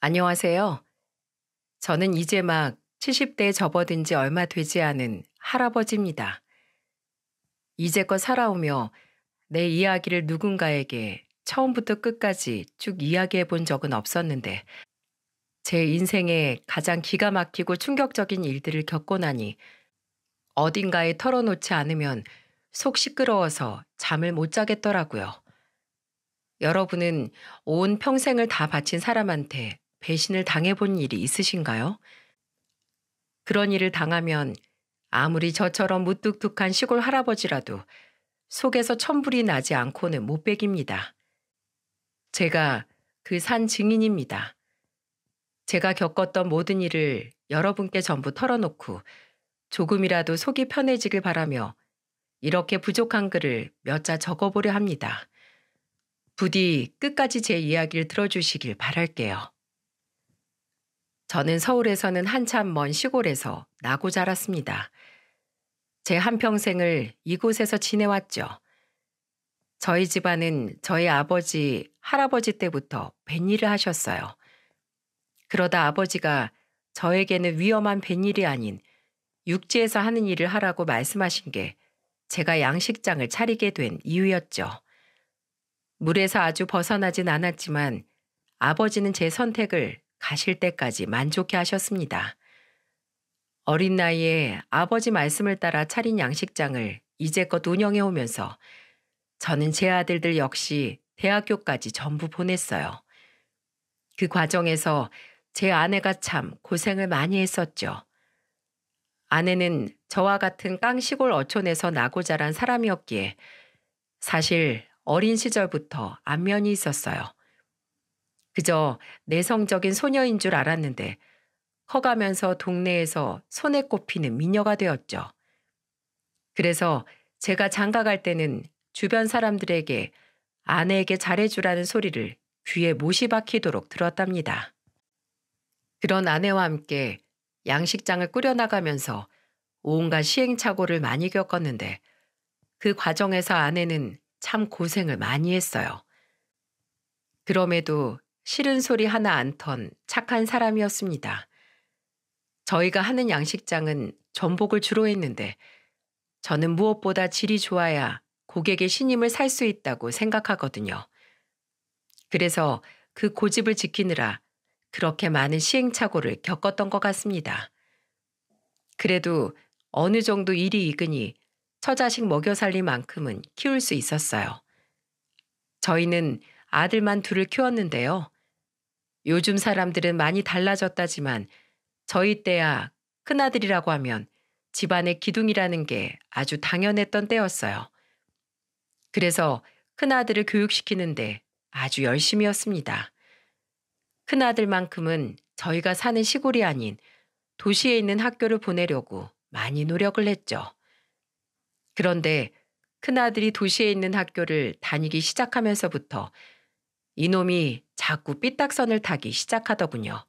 안녕하세요. 저는 이제 막 70대에 접어든 지 얼마 되지 않은 할아버지입니다. 이제껏 살아오며 내 이야기를 누군가에게 처음부터 끝까지 쭉 이야기해 본 적은 없었는데 제 인생에 가장 기가 막히고 충격적인 일들을 겪고 나니 어딘가에 털어놓지 않으면 속 시끄러워서 잠을 못 자겠더라고요. 여러분은 온 평생을 다 바친 사람한테 배신을 당해본 일이 있으신가요? 그런 일을 당하면 아무리 저처럼 무뚝뚝한 시골 할아버지라도 속에서 천불이 나지 않고는 못 백입니다. 제가 그 산 증인입니다. 제가 겪었던 모든 일을 여러분께 전부 털어놓고 조금이라도 속이 편해지길 바라며 이렇게 부족한 글을 몇 자 적어보려 합니다. 부디 끝까지 제 이야기를 들어주시길 바랄게요. 저는 서울에서는 한참 먼 시골에서 나고 자랐습니다. 제 한평생을 이곳에서 지내왔죠. 저희 집안은 저희 아버지, 할아버지 때부터 뱃일을 하셨어요. 그러다 아버지가 저에게는 위험한 뱃일이 아닌 육지에서 하는 일을 하라고 말씀하신 게 제가 양식장을 차리게 된 이유였죠. 물에서 아주 벗어나진 않았지만 아버지는 제 선택을 가실 때까지 만족해 하셨습니다. 어린 나이에 아버지 말씀을 따라 차린 양식장을 이제껏 운영해 오면서 저는 제 아들들 역시 대학교까지 전부 보냈어요. 그 과정에서 제 아내가 참 고생을 많이 했었죠. 아내는 저와 같은 깡시골 어촌에서 나고 자란 사람이었기에 사실 어린 시절부터 안면이 있었어요. 그저 내성적인 소녀인 줄 알았는데 커가면서 동네에서 손에 꼽히는 미녀가 되었죠. 그래서 제가 장가갈 때는 주변 사람들에게 아내에게 잘해주라는 소리를 귀에 못이 박히도록 들었답니다. 그런 아내와 함께 양식장을 꾸려나가면서 온갖 시행착오를 많이 겪었는데 그 과정에서 아내는 참 고생을 많이 했어요. 그럼에도 싫은 소리 하나 안 턴 착한 사람이었습니다. 저희가 하는 양식장은 전복을 주로 했는데 저는 무엇보다 질이 좋아야 고객의 신임을 살 수 있다고 생각하거든요. 그래서 그 고집을 지키느라 그렇게 많은 시행착오를 겪었던 것 같습니다. 그래도 어느 정도 일이 익으니 처자식 먹여 살릴 만큼은 키울 수 있었어요. 저희는 아들만 둘을 키웠는데요. 요즘 사람들은 많이 달라졌다지만 저희 때야 큰아들이라고 하면 집안의 기둥이라는 게 아주 당연했던 때였어요. 그래서 큰아들을 교육시키는데 아주 열심이었습니다 큰아들만큼은 저희가 사는 시골이 아닌 도시에 있는 학교를 보내려고 많이 노력을 했죠. 그런데 큰아들이 도시에 있는 학교를 다니기 시작하면서부터 이놈이 자꾸 삐딱선을 타기 시작하더군요.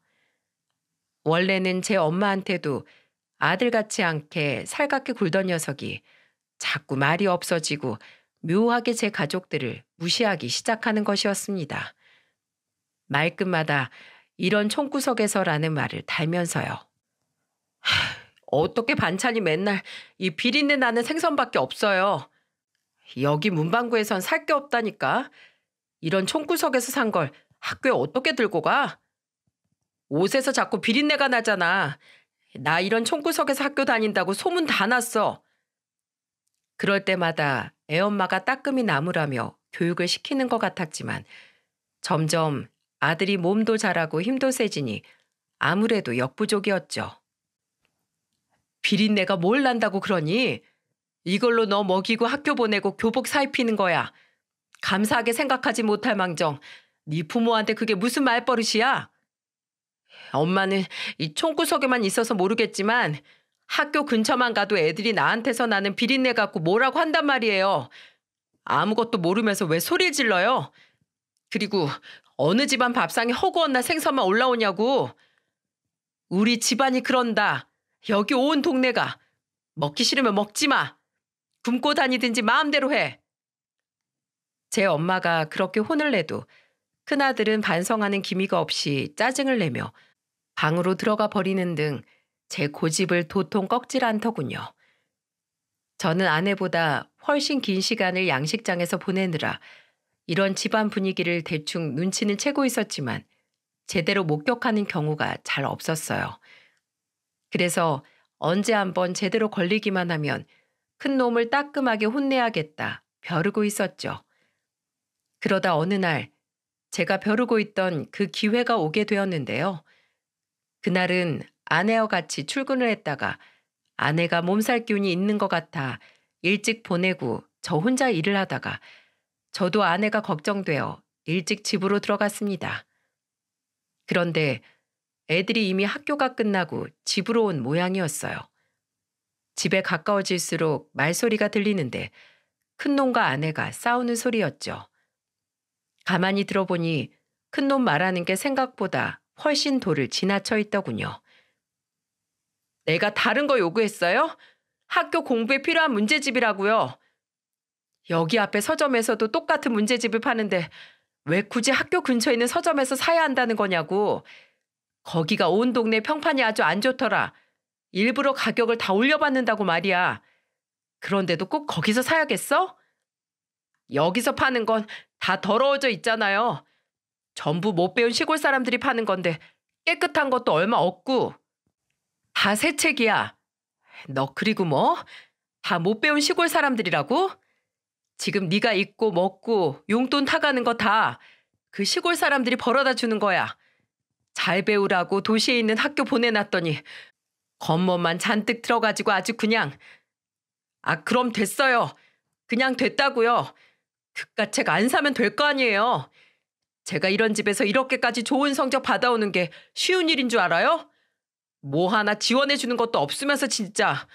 원래는 제 엄마한테도 아들같지 않게 살갑게 굴던 녀석이 자꾸 말이 없어지고 묘하게 제 가족들을 무시하기 시작하는 것이었습니다. 말끝마다 이런 총구석에서라는 말을 달면서요. 하, 어떻게 반찬이 맨날 이 비린내 나는 생선밖에 없어요. 여기 문방구에선 살 게 없다니까. 이런 총구석에서 산걸 학교에 어떻게 들고 가? 옷에서 자꾸 비린내가 나잖아. 나 이런 총구석에서 학교 다닌다고 소문 다 났어. 그럴 때마다 애엄마가 따끔히 나무라며 교육을 시키는 것 같았지만 점점 아들이 몸도 자라고 힘도 세지니 아무래도 역부족이었죠. 비린내가 뭘 난다고 그러니? 이걸로 너 먹이고 학교 보내고 교복 사입히는 거야. 감사하게 생각하지 못할 망정 네 부모한테 그게 무슨 말버릇이야? 엄마는 이 총구석에만 있어서 모르겠지만 학교 근처만 가도 애들이 나한테서 나는 비린내 갖고 뭐라고 한단 말이에요. 아무것도 모르면서 왜 소리 질러요? 그리고 어느 집안 밥상에 허구언나 생선만 올라오냐고. 우리 집안이 그런다. 여기 온 동네가. 먹기 싫으면 먹지 마. 굶고 다니든지 마음대로 해. 제 엄마가 그렇게 혼을 내도 큰아들은 반성하는 기미가 없이 짜증을 내며 방으로 들어가 버리는 등 제 고집을 도통 꺾질 않더군요. 저는 아내보다 훨씬 긴 시간을 양식장에서 보내느라 이런 집안 분위기를 대충 눈치는 채고 있었지만 제대로 목격하는 경우가 잘 없었어요. 그래서 언제 한번 제대로 걸리기만 하면 큰 놈을 따끔하게 혼내야겠다 벼르고 있었죠. 그러다 어느 날 제가 벼르고 있던 그 기회가 오게 되었는데요. 그날은 아내와 같이 출근을 했다가 아내가 몸살 기운이 있는 것 같아 일찍 보내고 저 혼자 일을 하다가 저도 아내가 걱정되어 일찍 집으로 들어갔습니다. 그런데 애들이 이미 학교가 끝나고 집으로 온 모양이었어요. 집에 가까워질수록 말소리가 들리는데 큰 놈과 아내가 싸우는 소리였죠. 가만히 들어보니 큰놈 말하는 게 생각보다 훨씬 도를 지나쳐 있더군요. 내가 다른 거 요구했어요? 학교 공부에 필요한 문제집이라고요. 여기 앞에 서점에서도 똑같은 문제집을 파는데 왜 굳이 학교 근처에 있는 서점에서 사야 한다는 거냐고. 거기가 온 동네 평판이 아주 안 좋더라. 일부러 가격을 다 올려받는다고 말이야. 그런데도 꼭 거기서 사야겠어? 여기서 파는 건 다 더러워져 있잖아요. 전부 못 배운 시골 사람들이 파는 건데 깨끗한 것도 얼마 없고. 다 새 책이야. 너 그리고 뭐? 다 못 배운 시골 사람들이라고? 지금 네가 입고 먹고 용돈 타가는 거 다 그 시골 사람들이 벌어다 주는 거야. 잘 배우라고 도시에 있는 학교 보내놨더니 겉멋만 잔뜩 들어가지고 아주 그냥 아 그럼 됐어요. 그냥 됐다고요. 그깟 책 안 사면 될 거 아니에요. 제가 이런 집에서 이렇게까지 좋은 성적 받아오는 게 쉬운 일인 줄 알아요? 뭐 하나 지원해주는 것도 없으면서 진짜.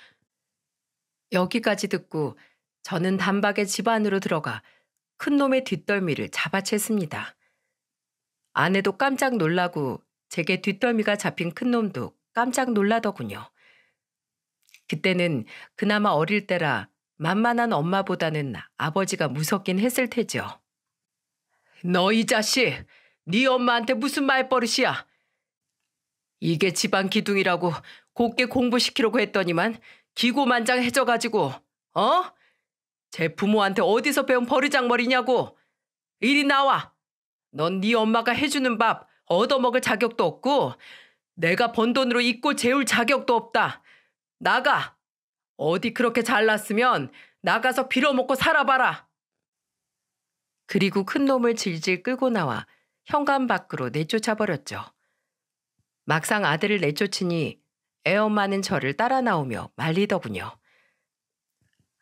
여기까지 듣고 저는 단박에 집 안으로 들어가 큰 놈의 뒷덜미를 잡아챘습니다. 아내도 깜짝 놀라고 제게 뒷덜미가 잡힌 큰 놈도 깜짝 놀라더군요. 그때는 그나마 어릴 때라 만만한 엄마보다는 아버지가 무섭긴 했을 테죠. 너이 자식! 네 엄마한테 무슨 말버릇이야! 이게 집안 기둥이라고 곱게 공부시키려고 했더니만 기고만장해져가지고 어? 제 부모한테 어디서 배운 버르장머리냐고! 이리 나와! 넌 네 엄마가 해주는 밥 얻어먹을 자격도 없고 내가 번 돈으로 입고 재울 자격도 없다. 나가! 어디 그렇게 잘났으면 나가서 빌어먹고 살아봐라. 그리고 큰 놈을 질질 끌고 나와 현관 밖으로 내쫓아버렸죠. 막상 아들을 내쫓으니 애엄마는 저를 따라 나오며 말리더군요.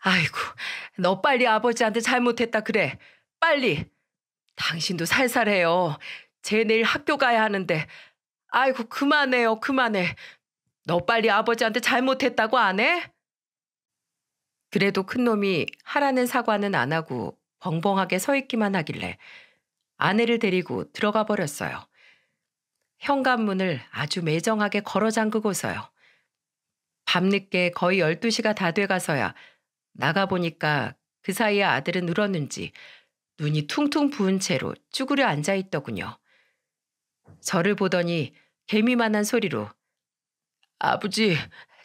아이고, 너 빨리 아버지한테 잘못했다 그래. 빨리. 당신도 살살해요. 쟤 내일 학교 가야 하는데. 아이고, 그만해요, 그만해. 너 빨리 아버지한테 잘못했다고 안 해? 그래도 큰 놈이 하라는 사과는 안 하고 벙벙하게 서 있기만 하길래 아내를 데리고 들어가 버렸어요. 현관문을 아주 매정하게 걸어 잠그고서요. 밤늦게 거의 12시가 다 돼가서야 나가보니까 그 사이에 아들은 울었는지 눈이 퉁퉁 부은 채로 쭈그려 앉아 있더군요. 저를 보더니 개미만한 소리로 아버지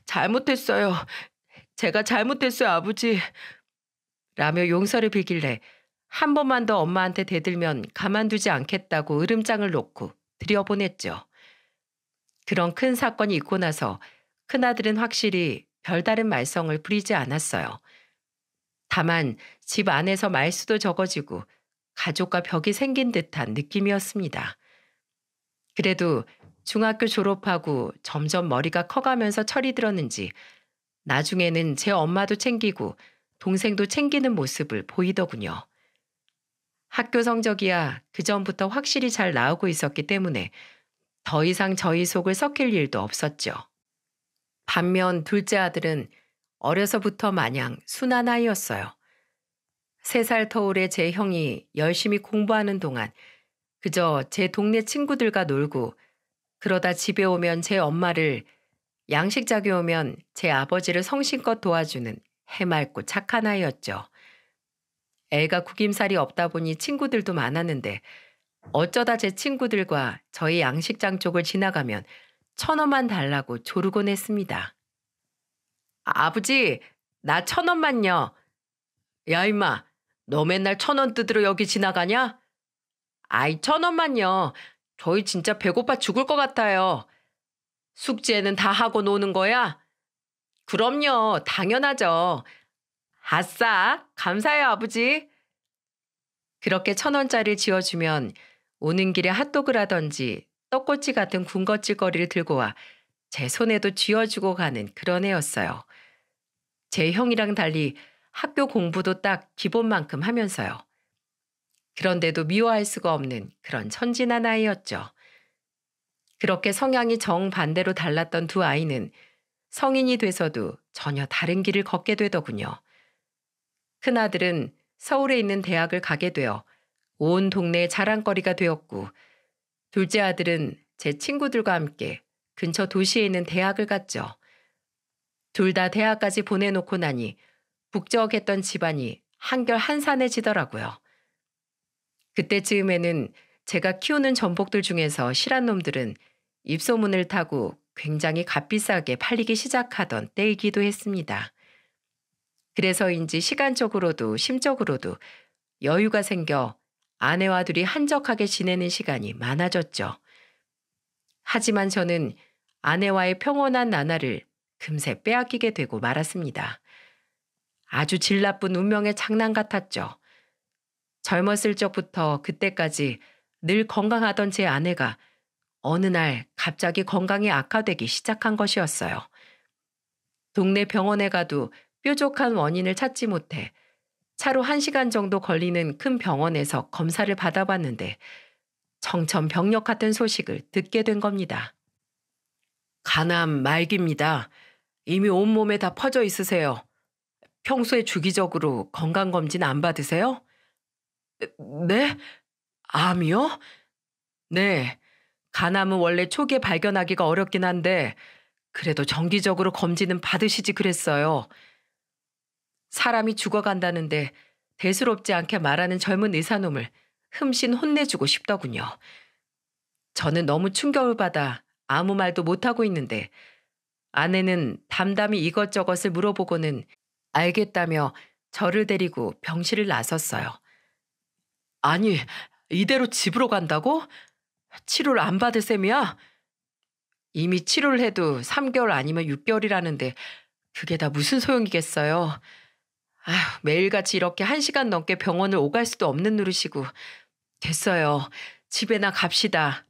잘못했어요. 제가 잘못됐어요, 아버지. 라며 용서를 빌길래 한 번만 더 엄마한테 대들면 가만두지 않겠다고 으름장을 놓고 들여보냈죠. 그런 큰 사건이 있고 나서 큰아들은 확실히 별다른 말썽을 부리지 않았어요. 다만 집 안에서 말수도 적어지고 가족과 벽이 생긴 듯한 느낌이었습니다. 그래도 중학교 졸업하고 점점 머리가 커가면서 철이 들었는지 나중에는 제 엄마도 챙기고 동생도 챙기는 모습을 보이더군요. 학교 성적이야 그전부터 확실히 잘 나오고 있었기 때문에 더 이상 저희 속을 섞일 일도 없었죠. 반면 둘째 아들은 어려서부터 마냥 순한 아이였어요. 세 살 터울의 제 형이 열심히 공부하는 동안 그저 제 동네 친구들과 놀고 그러다 집에 오면 제 엄마를 양식작이 오면 제 아버지를 성신껏 도와주는 해맑고 착한 아이였죠. 애가 구김살이 없다 보니 친구들도 많았는데 어쩌다 제 친구들과 저희 양식장 쪽을 지나가면 천 원만 달라고 조르곤 했습니다. 아버지, 나 천 원만요. 야 임마, 너 맨날 천원 뜯으러 여기 지나가냐? 아이 천 원만요. 저희 진짜 배고파 죽을 것 같아요. 숙제는 다 하고 노는 거야? 그럼요. 당연하죠. 아싸. 감사해요, 아버지. 그렇게 천 원짜리를 지어주면 오는 길에 핫도그를 하던지 떡꼬치 같은 군것질거리를 들고 와 제 손에도 쥐어주고 가는 그런 애였어요. 제 형이랑 달리 학교 공부도 딱 기본만큼 하면서요. 그런데도 미워할 수가 없는 그런 천진한 아이였죠. 그렇게 성향이 정반대로 달랐던 두 아이는 성인이 돼서도 전혀 다른 길을 걷게 되더군요. 큰아들은 서울에 있는 대학을 가게 되어 온 동네의 자랑거리가 되었고 둘째 아들은 제 친구들과 함께 근처 도시에 있는 대학을 갔죠. 둘 다 대학까지 보내놓고 나니 북적했던 집안이 한결 한산해지더라고요. 그때쯤에는 제가 키우는 전복들 중에서 실한 놈들은 입소문을 타고 굉장히 값비싸게 팔리기 시작하던 때이기도 했습니다. 그래서인지 시간적으로도 심적으로도 여유가 생겨 아내와 둘이 한적하게 지내는 시간이 많아졌죠. 하지만 저는 아내와의 평온한 나날을 금세 빼앗기게 되고 말았습니다. 아주 질 나쁜 운명의 장난 같았죠. 젊었을 적부터 그때까지 늘 건강하던 제 아내가 어느 날 갑자기 건강이 악화되기 시작한 것이었어요. 동네 병원에 가도 뾰족한 원인을 찾지 못해 차로 1시간 정도 걸리는 큰 병원에서 검사를 받아봤는데 청천병력 같은 소식을 듣게 된 겁니다. 간암 말기입니다. 이미 온몸에 다 퍼져 있으세요. 평소에 주기적으로 건강검진 안 받으세요? 네? 암이요? 네. 간암은 원래 초기에 발견하기가 어렵긴 한데 그래도 정기적으로 검진은 받으시지 그랬어요. 사람이 죽어간다는데 대수롭지 않게 말하는 젊은 의사놈을 흠씬 혼내주고 싶더군요. 저는 너무 충격을 받아 아무 말도 못하고 있는데 아내는 담담히 이것저것을 물어보고는 알겠다며 저를 데리고 병실을 나섰어요. 아니, 이대로 집으로 간다고? 치료를 안 받을 셈이야? 이미 치료를 해도 3개월 아니면 6개월이라는데 그게 다 무슨 소용이겠어요. 아휴, 매일같이 이렇게 1시간 넘게 병원을 오갈 수도 없는 누르시고 됐어요. 집에나 갑시다.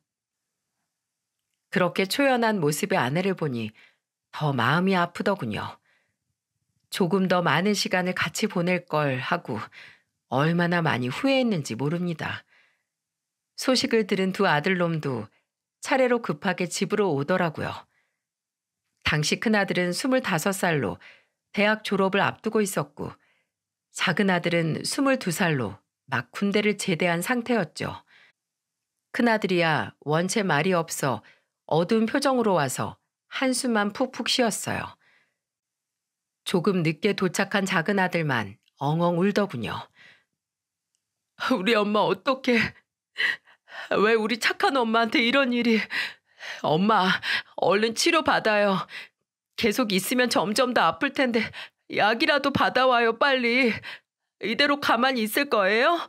그렇게 초연한 모습의 아내를 보니 더 마음이 아프더군요. 조금 더 많은 시간을 같이 보낼 걸 하고 얼마나 많이 후회했는지 모릅니다. 소식을 들은 두 아들놈도 차례로 급하게 집으로 오더라고요. 당시 큰아들은 25살로 대학 졸업을 앞두고 있었고 작은 아들은 22살로 막 군대를 제대한 상태였죠. 큰아들이야 원체 말이 없어 어두운 표정으로 와서 한숨만 푹푹 쉬었어요. 조금 늦게 도착한 작은 아들만 엉엉 울더군요. 우리 엄마 어떡해 왜 우리 착한 엄마한테 이런 일이. 엄마, 얼른 치료받아요. 계속 있으면 점점 더 아플 텐데 약이라도 받아와요, 빨리. 이대로 가만히 있을 거예요?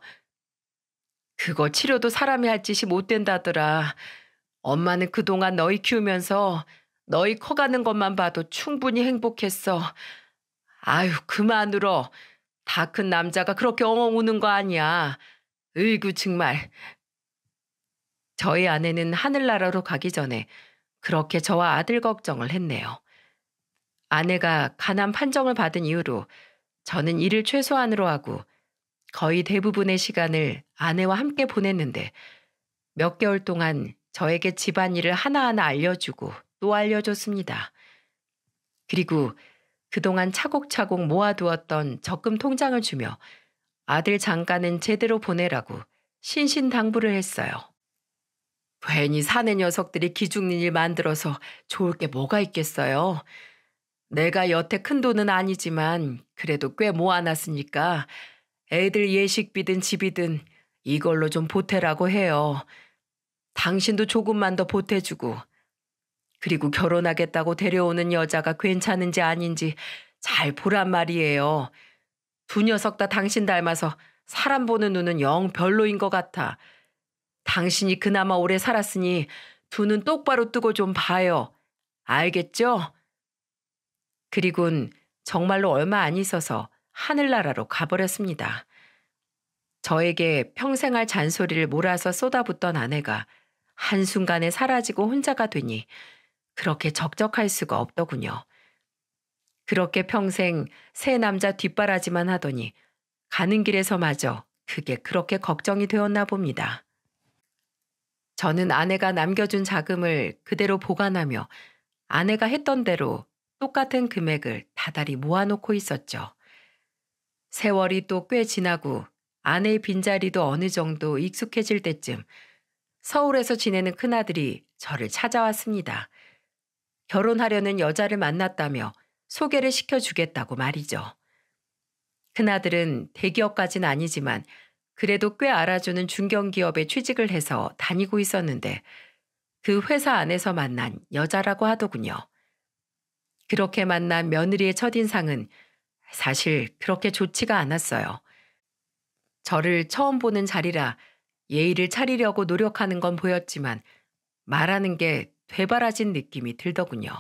그거 치료도 사람이 할 짓이 못 된다더라. 엄마는 그동안 너희 키우면서 너희 커가는 것만 봐도 충분히 행복했어. 아유, 그만 울어. 다 큰 남자가 그렇게 엉엉 우는 거 아니야. 으이구, 정말. 저희 아내는 하늘나라로 가기 전에 그렇게 저와 아들 걱정을 했네요. 아내가 가난 판정을 받은 이후로 저는 일을 최소한으로 하고 거의 대부분의 시간을 아내와 함께 보냈는데 몇 개월 동안 저에게 집안일을 하나하나 알려주고 또 알려줬습니다. 그리고 그동안 차곡차곡 모아두었던 적금 통장을 주며 아들 장가는 제대로 보내라고 신신당부를 했어요. 괜히 사내 녀석들이 기죽는 일 만들어서 좋을 게 뭐가 있겠어요. 내가 여태 큰 돈은 아니지만 그래도 꽤 모아놨으니까 애들 예식비든 집이든 이걸로 좀 보태라고 해요. 당신도 조금만 더 보태주고 그리고 결혼하겠다고 데려오는 여자가 괜찮은지 아닌지 잘 보란 말이에요. 두 녀석 다 당신 닮아서 사람 보는 눈은 영 별로인 것 같아. 당신이 그나마 오래 살았으니 두 눈 똑바로 뜨고 좀 봐요. 알겠죠? 그리곤 정말로 얼마 안 있어서 하늘나라로 가버렸습니다. 저에게 평생 할 잔소리를 몰아서 쏟아붓던 아내가 한순간에 사라지고 혼자가 되니 그렇게 적적할 수가 없더군요. 그렇게 평생 새 남자 뒷바라지만 하더니 가는 길에서마저 그게 그렇게 걱정이 되었나 봅니다. 저는 아내가 남겨준 자금을 그대로 보관하며 아내가 했던 대로 똑같은 금액을 다달이 모아놓고 있었죠. 세월이 또 꽤 지나고 아내의 빈자리도 어느 정도 익숙해질 때쯤 서울에서 지내는 큰아들이 저를 찾아왔습니다. 결혼하려는 여자를 만났다며 소개를 시켜주겠다고 말이죠. 큰아들은 대기업까진 아니지만 그래도 꽤 알아주는 중견기업에 취직을 해서 다니고 있었는데 그 회사 안에서 만난 여자라고 하더군요. 그렇게 만난 며느리의 첫인상은 사실 그렇게 좋지가 않았어요. 저를 처음 보는 자리라 예의를 차리려고 노력하는 건 보였지만 말하는 게 되바라진 느낌이 들더군요.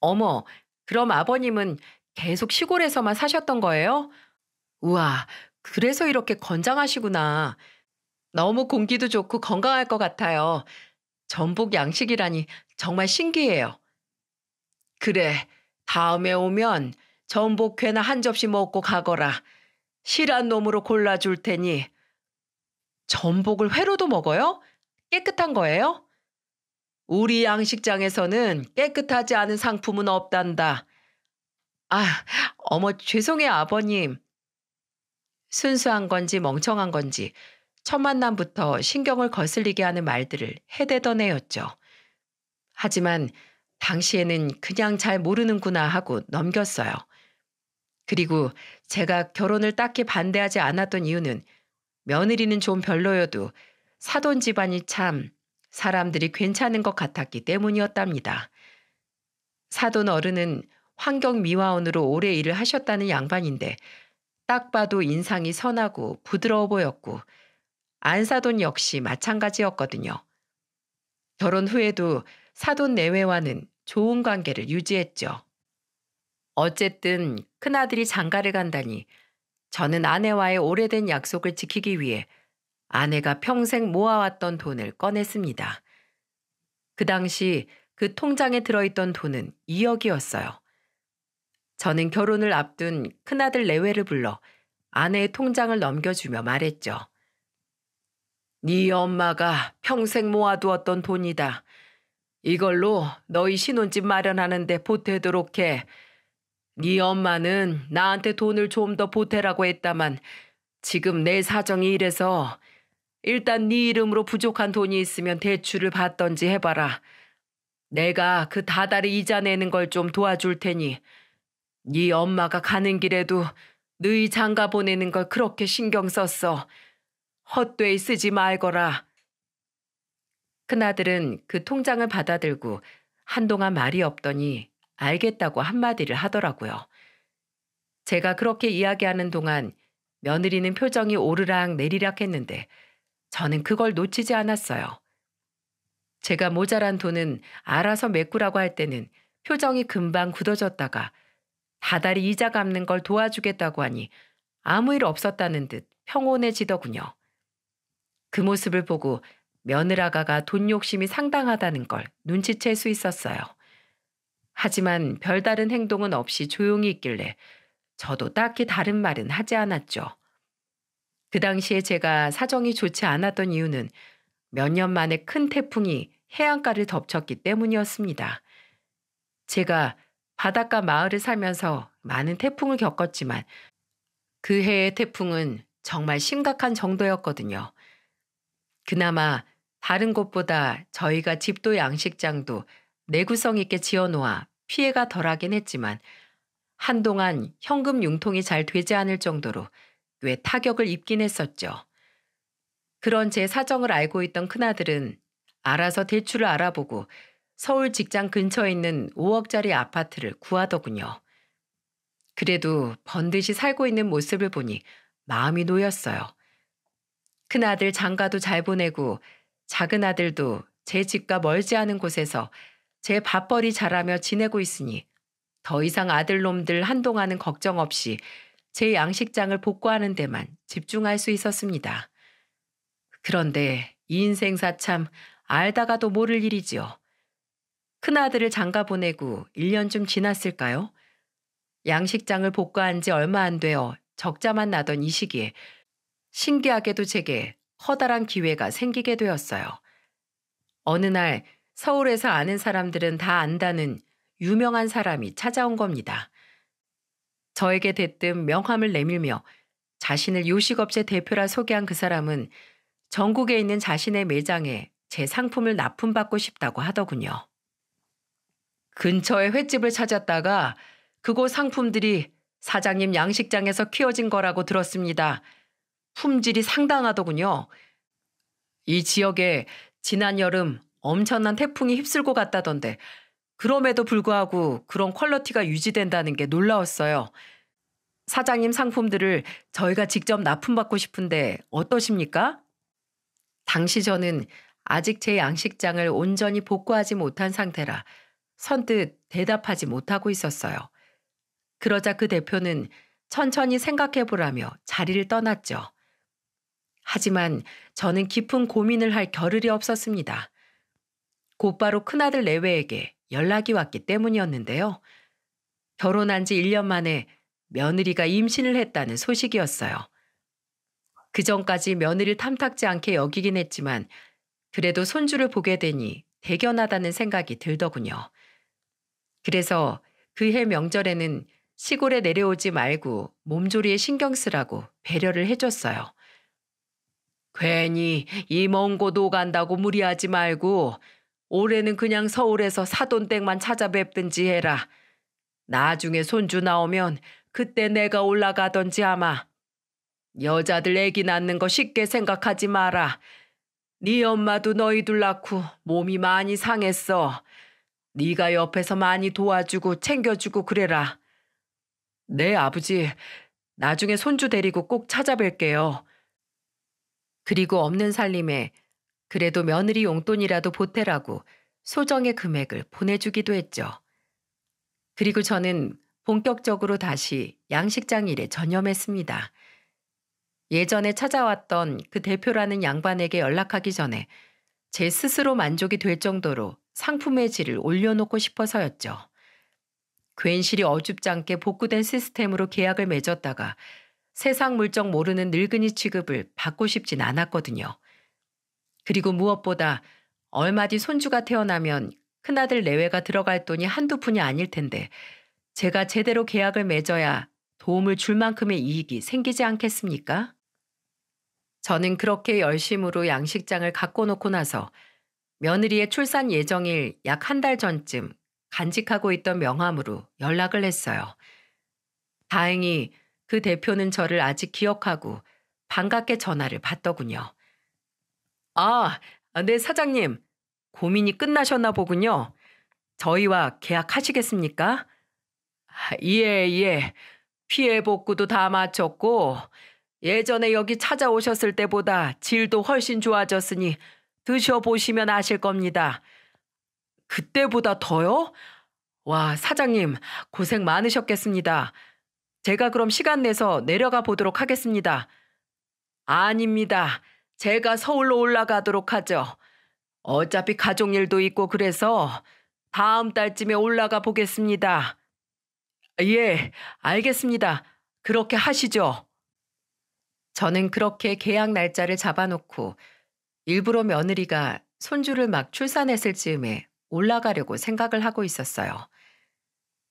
어머, 그럼 아버님은 계속 시골에서만 사셨던 거예요? 우와, 그래서 이렇게 건장하시구나. 너무 공기도 좋고 건강할 것 같아요. 전복 양식이라니 정말 신기해요. 그래, 다음에 오면 전복회나 한 접시 먹고 가거라. 실한 놈으로 골라줄 테니. 전복을 회로도 먹어요? 깨끗한 거예요? 우리 양식장에서는 깨끗하지 않은 상품은 없단다. 아, 어머, 죄송해요, 아버님. 순수한 건지 멍청한 건지 첫 만남부터 신경을 거슬리게 하는 말들을 해대던 애였죠. 하지만 당시에는 그냥 잘 모르는구나 하고 넘겼어요. 그리고 제가 결혼을 딱히 반대하지 않았던 이유는 며느리는 좀 별로여도 사돈 집안이 참 사람들이 괜찮은 것 같았기 때문이었답니다. 사돈 어른은 환경미화원으로 오래 일을 하셨다는 양반인데 딱 봐도 인상이 선하고 부드러워 보였고 안사돈 역시 마찬가지였거든요. 결혼 후에도 사돈 내외와는 좋은 관계를 유지했죠. 어쨌든 큰아들이 장가를 간다니 저는 아내와의 오래된 약속을 지키기 위해 아내가 평생 모아왔던 돈을 꺼냈습니다. 그 당시 그 통장에 들어있던 돈은 2억이었어요. 저는 결혼을 앞둔 큰아들 레웨를 불러 아내의 통장을 넘겨주며 말했죠. 네 엄마가 평생 모아두었던 돈이다. 이걸로 너희 신혼집 마련하는데 보태도록 해. 네 엄마는 나한테 돈을 좀 더 보태라고 했다만 지금 내 사정이 이래서 일단 네 이름으로 부족한 돈이 있으면 대출을 받던지 해봐라. 내가 그 다달이 이자 내는 걸 좀 도와줄 테니 네 엄마가 가는 길에도 너희 장가 보내는 걸 그렇게 신경 썼어. 헛되이 쓰지 말거라. 큰아들은 그 통장을 받아들고 한동안 말이 없더니 알겠다고 한마디를 하더라고요. 제가 그렇게 이야기하는 동안 며느리는 표정이 오르락 내리락 했는데 저는 그걸 놓치지 않았어요. 제가 모자란 돈은 알아서 메꾸라고 할 때는 표정이 금방 굳어졌다가 다달이 이자 갚는 걸 도와주겠다고 하니 아무 일 없었다는 듯 평온해지더군요. 그 모습을 보고 며느라가가 돈 욕심이 상당하다는 걸 눈치챌 수 있었어요. 하지만 별다른 행동은 없이 조용히 있길래 저도 딱히 다른 말은 하지 않았죠. 그 당시에 제가 사정이 좋지 않았던 이유는 몇 년 만에 큰 태풍이 해안가를 덮쳤기 때문이었습니다. 제가 바닷가 마을을 살면서 많은 태풍을 겪었지만 그 해의 태풍은 정말 심각한 정도였거든요. 그나마 다른 곳보다 저희가 집도 양식장도 내구성 있게 지어놓아 피해가 덜하긴 했지만 한동안 현금 융통이 잘 되지 않을 정도로 꽤 타격을 입긴 했었죠. 그런 제 사정을 알고 있던 큰아들은 알아서 대출을 알아보고 서울 직장 근처에 있는 5억짜리 아파트를 구하더군요. 그래도 번듯이 살고 있는 모습을 보니 마음이 놓였어요. 큰아들 장가도 잘 보내고 작은 아들도 제 집과 멀지 않은 곳에서 제 밥벌이 잘하며 지내고 있으니 더 이상 아들놈들 한동안은 걱정 없이 제 양식장을 복구하는 데만 집중할 수 있었습니다. 그런데 인생사 참 알다가도 모를 일이지요. 큰아들을 장가 보내고 1년쯤 지났을까요? 양식장을 복가한 지 얼마 안 되어 적자만 나던 이 시기에 신기하게도 제게 커다란 기회가 생기게 되었어요. 어느 날 서울에서 아는 사람들은 다 안다는 유명한 사람이 찾아온 겁니다. 저에게 대뜸 명함을 내밀며 자신을 요식업체 대표라 소개한 그 사람은 전국에 있는 자신의 매장에 제 상품을 납품받고 싶다고 하더군요. 근처에 횟집을 찾았다가 그곳 상품들이 사장님 양식장에서 키워진 거라고 들었습니다. 품질이 상당하더군요. 이 지역에 지난 여름 엄청난 태풍이 휩쓸고 갔다던데 그럼에도 불구하고 그런 퀄러티가 유지된다는 게 놀라웠어요. 사장님 상품들을 저희가 직접 납품받고 싶은데 어떠십니까? 당시 저는 아직 제 양식장을 온전히 복구하지 못한 상태라 선뜻 대답하지 못하고 있었어요. 그러자 그 대표는 천천히 생각해 보라며 자리를 떠났죠. 하지만 저는 깊은 고민을 할 겨를이 없었습니다. 곧바로 큰아들 내외에게 연락이 왔기 때문이었는데요. 결혼한 지 1년 만에 며느리가 임신을 했다는 소식이었어요. 그 전까지 며느리를 탐탁지 않게 여기긴 했지만 그래도 손주를 보게 되니 대견하다는 생각이 들더군요. 그래서 그 해 명절에는 시골에 내려오지 말고 몸조리에 신경 쓰라고 배려를 해줬어요. 괜히 이 먼 곳도 간다고 무리하지 말고 올해는 그냥 서울에서 사돈댁만 찾아뵙든지 해라. 나중에 손주 나오면 그때 내가 올라가던지 아마. 여자들 애기 낳는 거 쉽게 생각하지 마라. 네 엄마도 너희 둘 낳고 몸이 많이 상했어. 네가 옆에서 많이 도와주고 챙겨주고 그래라. 네, 아버지. 나중에 손주 데리고 꼭 찾아뵐게요. 그리고 없는 살림에 그래도 며느리 용돈이라도 보태라고 소정의 금액을 보내주기도 했죠. 그리고 저는 본격적으로 다시 양식장 일에 전념했습니다. 예전에 찾아왔던 그 대표라는 양반에게 연락하기 전에 제 스스로 만족이 될 정도로 상품의 질을 올려놓고 싶어서였죠. 괜실리어줍지않게 복구된 시스템으로 계약을 맺었다가 세상 물정 모르는 늙은이 취급을 받고 싶진 않았거든요. 그리고 무엇보다 얼마 뒤 손주가 태어나면 큰아들 내외가 들어갈 돈이 한두 푼이 아닐 텐데 제가 제대로 계약을 맺어야 도움을 줄 만큼의 이익이 생기지 않겠습니까? 저는 그렇게 열심으로 양식장을 갖고 놓고 나서 며느리의 출산 예정일 약 한 달 전쯤 간직하고 있던 명함으로 연락을 했어요. 다행히 그 대표는 저를 아직 기억하고 반갑게 전화를 받더군요. 아, 네, 사장님. 고민이 끝나셨나 보군요. 저희와 계약하시겠습니까? 예, 예. 피해 복구도 다 마쳤고, 예전에 여기 찾아오셨을 때보다 질도 훨씬 좋아졌으니 드셔보시면 아실 겁니다. 그때보다 더요? 와, 사장님, 고생 많으셨겠습니다. 제가 그럼 시간 내서 내려가 보도록 하겠습니다. 아닙니다. 제가 서울로 올라가도록 하죠. 어차피 가족 일도 있고 그래서 다음 달쯤에 올라가 보겠습니다. 예, 알겠습니다. 그렇게 하시죠. 저는 그렇게 계약 날짜를 잡아놓고 일부러 며느리가 손주를 막 출산했을 즈음에 올라가려고 생각을 하고 있었어요.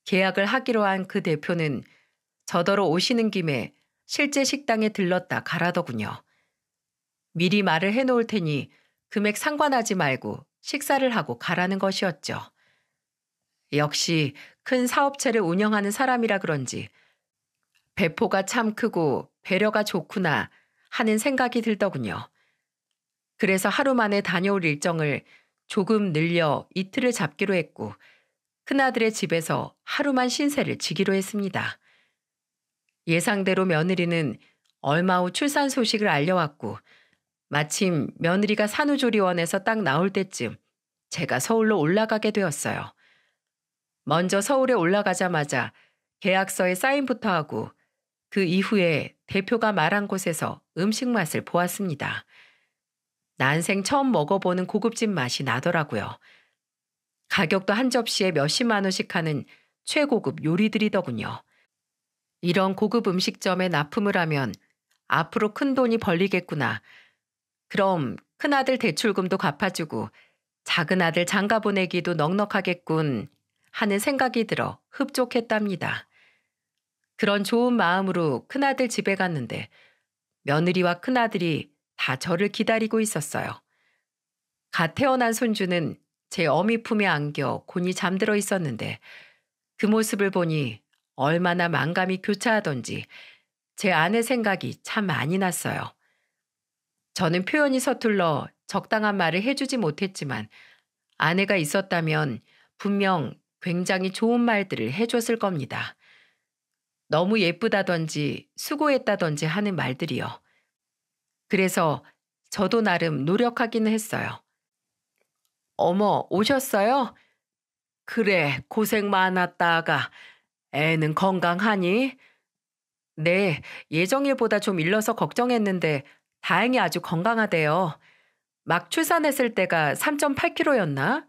계약을 하기로 한 그 대표는 저더러 오시는 김에 실제 식당에 들렀다 가라더군요. 미리 말을 해놓을 테니 금액 상관하지 말고 식사를 하고 가라는 것이었죠. 역시 큰 사업체를 운영하는 사람이라 그런지 배포가 참 크고 배려가 좋구나 하는 생각이 들더군요. 그래서 하루 만에 다녀올 일정을 조금 늘려 이틀을 잡기로 했고 큰아들의 집에서 하루만 신세를 지기로 했습니다. 예상대로 며느리는 얼마 후 출산 소식을 알려왔고 마침 며느리가 산후조리원에서 딱 나올 때쯤 제가 서울로 올라가게 되었어요. 먼저 서울에 올라가자마자 계약서에 사인부터 하고 그 이후에 대표가 말한 곳에서 음식 맛을 보았습니다. 난생 처음 먹어보는 고급진 맛이 나더라고요. 가격도 한 접시에 몇십만 원씩 하는 최고급 요리들이더군요. 이런 고급 음식점에 납품을 하면 앞으로 큰 돈이 벌리겠구나. 그럼 큰아들 대출금도 갚아주고 작은아들 장가 보내기도 넉넉하겠군 하는 생각이 들어 흡족했답니다. 그런 좋은 마음으로 큰아들 집에 갔는데 며느리와 큰아들이 다 저를 기다리고 있었어요. 갓 태어난 손주는 제 어미 품에 안겨 곤히 잠들어 있었는데 그 모습을 보니 얼마나 망감이 교차하던지 제 아내 생각이 참 많이 났어요. 저는 표현이 서툴러 적당한 말을 해주지 못했지만 아내가 있었다면 분명 굉장히 좋은 말들을 해줬을 겁니다. 너무 예쁘다던지수고했다던지 하는 말들이요. 그래서 저도 나름 노력하기는 했어요. 어머, 오셨어요? 그래, 고생 많았다가. 애는 건강하니? 네, 예정일보다 좀 일러서 걱정했는데 다행히 아주 건강하대요. 막 출산했을 때가 3.8kg였나?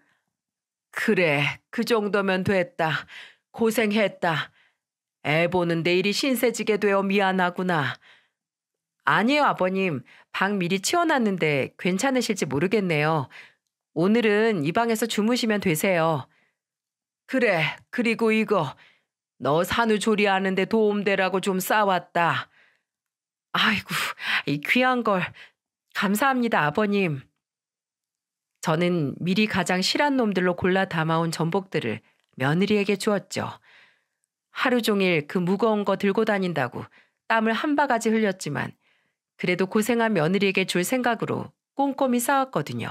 그래, 그 정도면 됐다. 고생했다. 애보는내 일이 신세지게 되어 미안하구나. 아니에요, 아버님. 방 미리 치워놨는데 괜찮으실지 모르겠네요. 오늘은 이 방에서 주무시면 되세요. 그래, 그리고 이거. 너 산후조리하는데 도움되라고 좀 싸왔다. 아이고, 이 귀한 걸. 감사합니다, 아버님. 저는 미리 가장 실한 놈들로 골라 담아온 전복들을 며느리에게 주었죠. 하루 종일 그 무거운 거 들고 다닌다고 땀을 한 바가지 흘렸지만 그래도 고생한 며느리에게 줄 생각으로 꼼꼼히 싸웠거든요.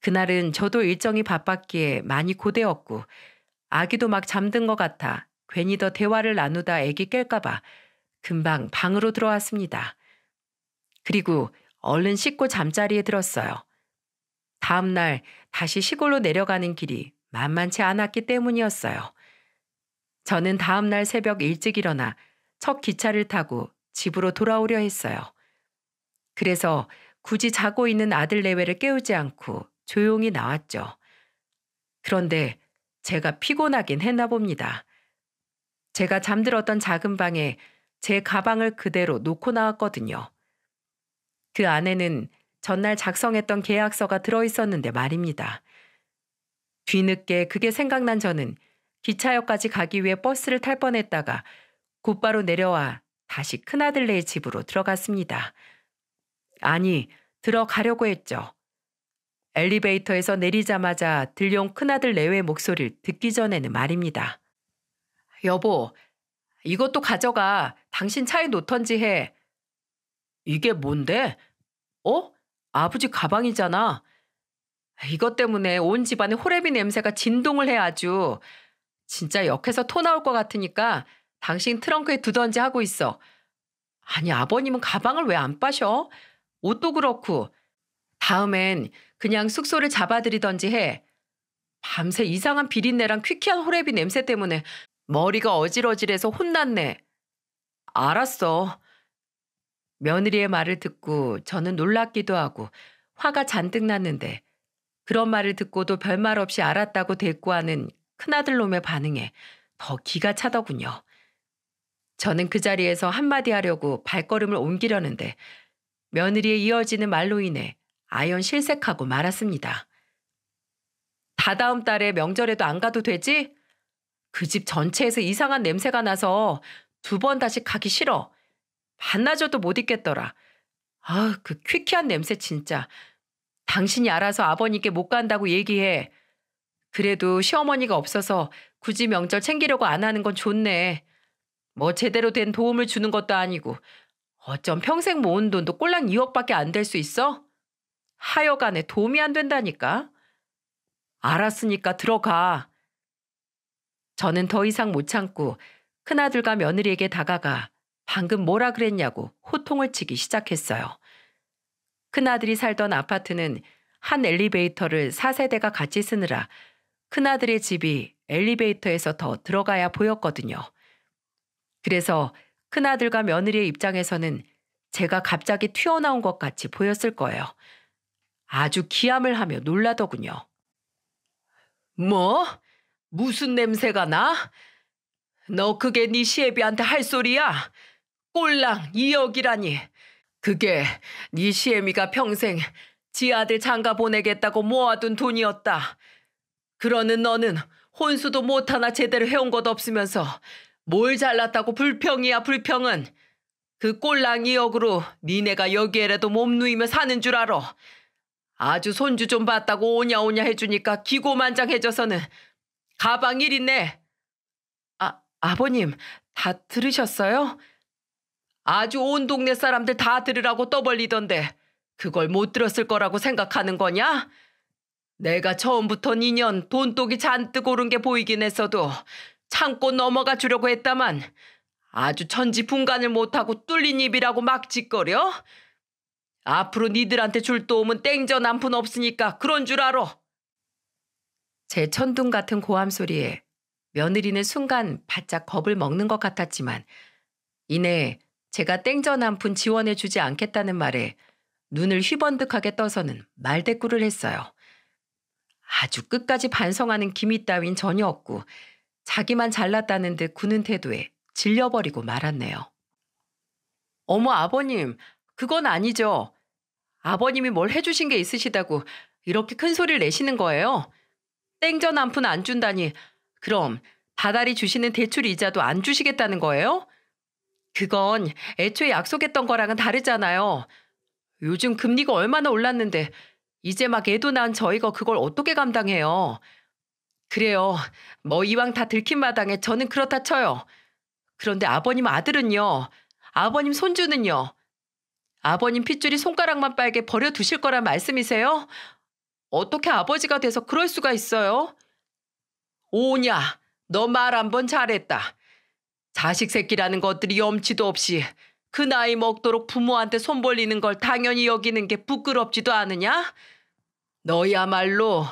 그날은 저도 일정이 바빴기에 많이 고대었고 아기도 막 잠든 것 같아 괜히 더 대화를 나누다 애기 깰까봐 금방 방으로 들어왔습니다. 그리고 얼른 씻고 잠자리에 들었어요. 다음 날 다시 시골로 내려가는 길이 만만치 않았기 때문이었어요. 저는 다음 날 새벽 일찍 일어나 첫 기차를 타고 집으로 돌아오려 했어요. 그래서 굳이 자고 있는 아들 내외를 깨우지 않고 조용히 나왔죠. 그런데 제가 피곤하긴 했나 봅니다. 제가 잠들었던 작은 방에 제 가방을 그대로 놓고 나왔거든요. 그 안에는 전날 작성했던 계약서가 들어있었는데 말입니다. 뒤늦게 그게 생각난 저는 기차역까지 가기 위해 버스를 탈 뻔했다가 곧바로 내려와 다시 큰아들네 집으로 들어갔습니다. 아니, 들어가려고 했죠. 엘리베이터에서 내리자마자 들려온 큰아들 내외 의 목소리를 듣기 전에는 말입니다. 여보, 이것도 가져가. 당신 차에 놓던지 해. 이게 뭔데? 어? 아버지 가방이잖아. 이것 때문에 온 집안에 호레비 냄새가 진동을 해 아주. 진짜 역해서 토 나올 것 같으니까 당신 트렁크에 두던지 하고 있어. 아니, 아버님은 가방을 왜 안 빠셔? 옷도 그렇고. 다음엔 그냥 숙소를 잡아들이던지 해. 밤새 이상한 비린내랑 퀴퀴한 호레비 냄새 때문에 머리가 어질어질해서 혼났네. 알았어. 며느리의 말을 듣고 저는 놀랍기도 하고 화가 잔뜩 났는데 그런 말을 듣고도 별말 없이 알았다고 대꾸하는 큰아들 놈의 반응에 더 기가 차더군요. 저는 그 자리에서 한마디 하려고 발걸음을 옮기려는데 며느리의 이어지는 말로 인해 아연 실색하고 말았습니다. 다다음 달에 명절에도 안 가도 되지? 그 집 전체에서 이상한 냄새가 나서 두 번 다시 가기 싫어. 반나절도 못 있겠더라. 아우, 그 퀴퀴한 냄새 진짜. 당신이 알아서 아버님께 못 간다고 얘기해. 그래도 시어머니가 없어서 굳이 명절 챙기려고 안 하는 건 좋네. 뭐 제대로 된 도움을 주는 것도 아니고 어쩜 평생 모은 돈도 꼴랑 2억밖에 안 될 수 있어? 하여간에 도움이 안 된다니까. 알았으니까 들어가. 저는 더 이상 못 참고 큰아들과 며느리에게 다가가 방금 뭐라 그랬냐고 호통을 치기 시작했어요. 큰아들이 살던 아파트는 한 엘리베이터를 4세대가 같이 쓰느라 큰아들의 집이 엘리베이터에서 더 들어가야 보였거든요. 그래서 큰아들과 며느리의 입장에서는 제가 갑자기 튀어나온 것 같이 보였을 거예요. 아주 기함을 하며 놀라더군요. 뭐? 무슨 냄새가 나? 너 그게 네 시애비한테 할 소리야? 꼴랑 2억이라니. 그게 네 시애미가 평생 지 아들 장가 보내겠다고 모아둔 돈이었다. 그러는 너는 혼수도 못 하나 제대로 해온 것 없으면서 뭘 잘났다고 불평이야 불평은. 그 꼴랑이 역으로 니네가 여기에라도 몸 누이며 사는 줄 알아. 아주 손주 좀 봤다고 오냐오냐 해주니까 기고만장해져서는 가방 일인네. 아, 아버님 다 들으셨어요? 아주 온 동네 사람들 다 들으라고 떠벌리던데 그걸 못 들었을 거라고 생각하는 거냐? 내가 처음부터 2년 돈독이 잔뜩 오른 게 보이긴 했어도 참고 넘어가 주려고 했다만 아주 천지 분간을 못하고 뚫린 입이라고 막 짓거려? 앞으로 니들한테 줄 도움은 땡저 남푼 없으니까 그런 줄 알아. 제 천둥 같은 고함 소리에 며느리는 순간 바짝 겁을 먹는 것 같았지만 이내 제가 땡저 남푼 지원해 주지 않겠다는 말에 눈을 휘번득하게 떠서는 말대꾸를 했어요. 아주 끝까지 반성하는 기미 따윈 전혀 없고 자기만 잘났다는 듯 구는 태도에 질려버리고 말았네요. 어머 아버님, 그건 아니죠. 아버님이 뭘 해주신 게 있으시다고 이렇게 큰 소리를 내시는 거예요? 땡전 한 푼 안 준다니 그럼 바다리 주시는 대출 이자도 안 주시겠다는 거예요? 그건 애초에 약속했던 거랑은 다르잖아요. 요즘 금리가 얼마나 올랐는데 이제 막 애도 난 저희가 그걸 어떻게 감당해요. 그래요. 뭐 이왕 다 들킨 마당에 저는 그렇다 쳐요. 그런데 아버님 아들은요. 아버님 손주는요. 아버님 핏줄이 손가락만 빨게 버려두실 거란 말씀이세요? 어떻게 아버지가 돼서 그럴 수가 있어요? 오냐, 너 말 한 번 잘했다. 자식 새끼라는 것들이 염치도 없이 그 나이 먹도록 부모한테 손 벌리는 걸 당연히 여기는 게 부끄럽지도 않으냐? 너야말로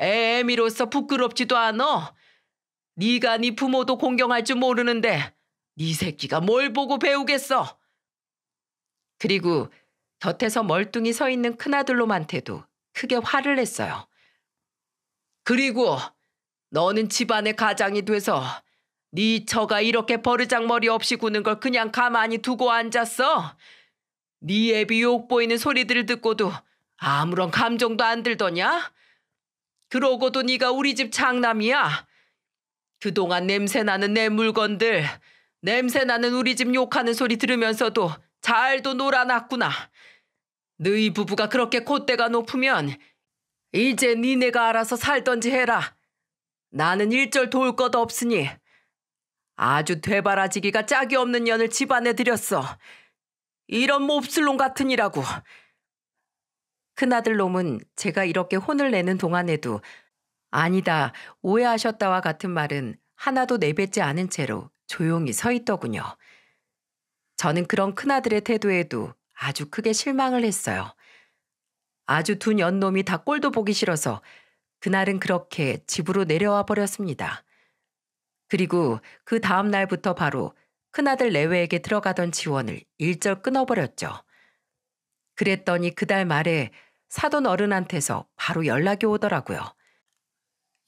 애미로서 부끄럽지도 않어. 네가 네 부모도 공경할 줄 모르는데 네 새끼가 뭘 보고 배우겠어. 그리고 곁에서 멀뚱히 서 있는 큰아들놈한테도 크게 화를 냈어요. 그리고 너는 집안의 가장이 돼서 네 처가 이렇게 버르장머리 없이 구는 걸 그냥 가만히 두고 앉았어. 네 애비 욕보이는 소리들을 듣고도 아무런 감정도 안 들더냐? 그러고도 네가 우리 집 장남이야. 그동안 냄새나는 내 물건들, 냄새나는 우리 집 욕하는 소리 들으면서도 잘도 놀아놨구나. 너희 부부가 그렇게 콧대가 높으면 이제 니네가 알아서 살던지 해라. 나는 일절 도울 것 없으니 아주 되바라지기가 짝이 없는 년을 집안에 들였어. 이런 몹쓸놈 같으니라고. 큰아들 놈은 제가 이렇게 혼을 내는 동안에도 아니다, 오해하셨다와 같은 말은 하나도 내뱉지 않은 채로 조용히 서 있더군요. 저는 그런 큰아들의 태도에도 아주 크게 실망을 했어요. 아주 둔 연놈이 다 꼴도 보기 싫어서 그날은 그렇게 집으로 내려와 버렸습니다. 그리고 그 다음 날부터 바로 큰아들 내외에게 들어가던 지원을 일절 끊어버렸죠. 그랬더니 그달 말에 사돈 어른한테서 바로 연락이 오더라고요.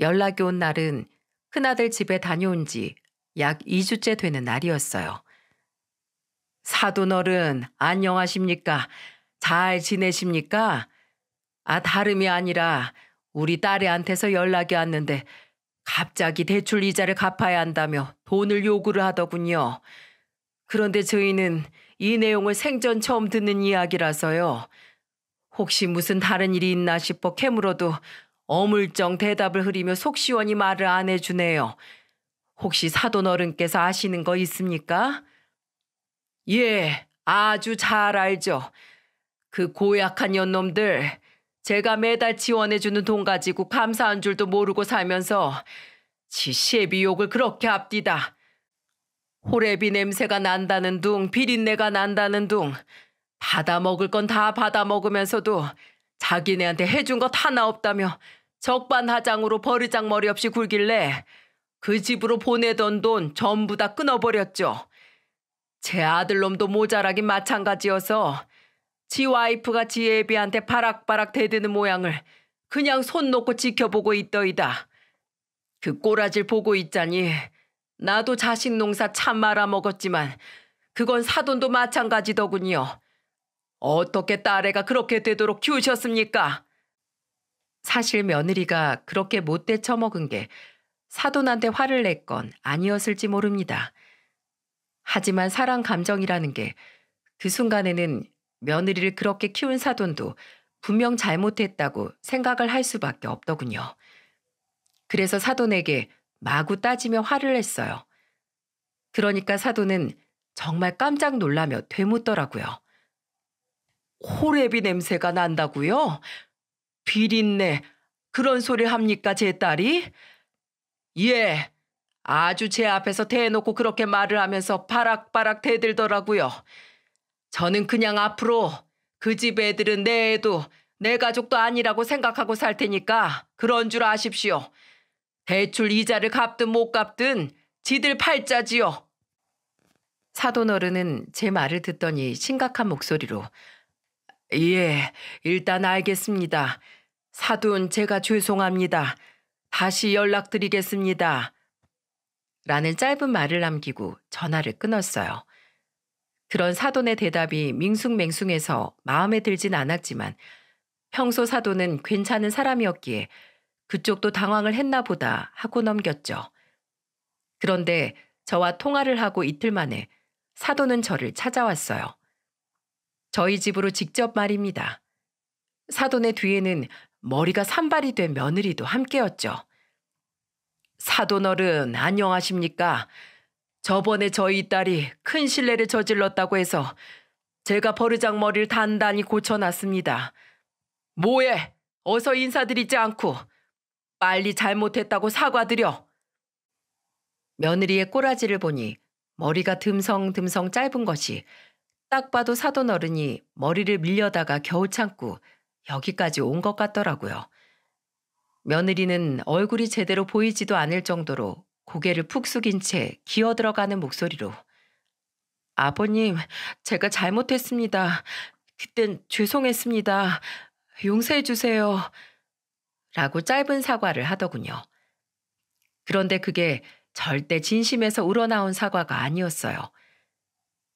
연락이 온 날은 큰아들 집에 다녀온 지 약 2주째 되는 날이었어요. 사돈 어른, 안녕하십니까? 잘 지내십니까? 아, 다름이 아니라 우리 딸애한테서 연락이 왔는데 갑자기 대출 이자를 갚아야 한다며 돈을 요구를 하더군요. 그런데 저희는 이 내용을 생전 처음 듣는 이야기라서요. 혹시 무슨 다른 일이 있나 싶어 캐물어도 어물쩡 대답을 흐리며 속시원히 말을 안 해주네요. 혹시 사돈 어른께서 아시는 거 있습니까? 예, 아주 잘 알죠. 그 고약한 연놈들 제가 매달 지원해주는 돈 가지고 감사한 줄도 모르고 살면서 지 시애비욕을 그렇게 합디다. 호래비 냄새가 난다는 둥 비린내가 난다는 둥 받아 먹을 건 다 받아 먹으면서도 자기네한테 해준 것 하나 없다며 적반하장으로 버르장머리 없이 굴길래 그 집으로 보내던 돈 전부 다 끊어버렸죠. 제 아들놈도 모자라긴 마찬가지여서 지 와이프가 지 애비한테 바락바락 대드는 모양을 그냥 손 놓고 지켜보고 있더이다. 그 꼬라질 보고 있자니 나도 자식 농사 참 말아먹었지만 그건 사돈도 마찬가지더군요. 어떻게 딸애가 그렇게 되도록 키우셨습니까? 사실 며느리가 그렇게 못돼 처먹은 게 사돈한테 화를 냈 건 아니었을지 모릅니다. 하지만 사랑 감정이라는 게 그 순간에는 며느리를 그렇게 키운 사돈도 분명 잘못했다고 생각을 할 수밖에 없더군요. 그래서 사돈에게 마구 따지며 화를 냈어요. 그러니까 사돈은 정말 깜짝 놀라며 되묻더라고요. 호래비 냄새가 난다고요? 비린내 그런 소리 합니까 제 딸이? 예, 아주 제 앞에서 대놓고 그렇게 말을 하면서 바락바락 대들더라고요. 저는 그냥 앞으로 그 집 애들은 내 애도 내 가족도 아니라고 생각하고 살 테니까 그런 줄 아십시오. 대출 이자를 갚든 못 갚든 지들 팔자지요. 사돈 어른은 제 말을 듣더니 심각한 목소리로 예, 일단 알겠습니다. 사돈 제가 죄송합니다. 다시 연락드리겠습니다. 라는 짧은 말을 남기고 전화를 끊었어요. 그런 사돈의 대답이 밍숭맹숭해서 마음에 들진 않았지만 평소 사돈은 괜찮은 사람이었기에 그쪽도 당황을 했나 보다 하고 넘겼죠. 그런데 저와 통화를 하고 이틀 만에 사돈은 저를 찾아왔어요. 저희 집으로 직접 말입니다. 사돈의 뒤에는 머리가 산발이 된 며느리도 함께였죠. 사돈 어른 안녕하십니까? 저번에 저희 딸이 큰 실례를 저질렀다고 해서 제가 버르장 머리를 단단히 고쳐놨습니다. 뭐해? 어서 인사드리지 않고 빨리 잘못했다고 사과드려. 며느리의 꼬라지를 보니 머리가 듬성듬성 짧은 것이 딱 봐도 사돈 어른이 머리를 밀려다가 겨우 참고 여기까지 온 것 같더라고요. 며느리는 얼굴이 제대로 보이지도 않을 정도로 고개를 푹 숙인 채 기어 들어가는 목소리로 아버님, 제가 잘못했습니다. 그땐 죄송했습니다. 용서해 주세요. 라고 짧은 사과를 하더군요. 그런데 그게 절대 진심에서 우러나온 사과가 아니었어요.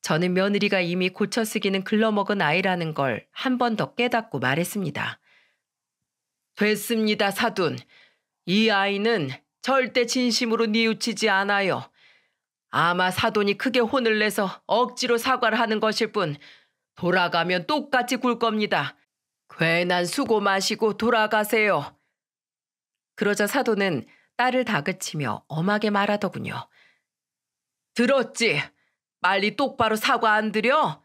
저는 며느리가 이미 고쳐 쓰기는 글러먹은 아이라는 걸 한 번 더 깨닫고 말했습니다. 됐습니다, 사둔. 이 아이는 절대 진심으로 뉘우치지 않아요. 아마 사돈이 크게 혼을 내서 억지로 사과를 하는 것일 뿐 돌아가면 똑같이 굴 겁니다. 괜한 수고 마시고 돌아가세요. 그러자 사돈은 딸을 다그치며 엄하게 말하더군요. 들었지? 빨리 똑바로 사과 안 드려?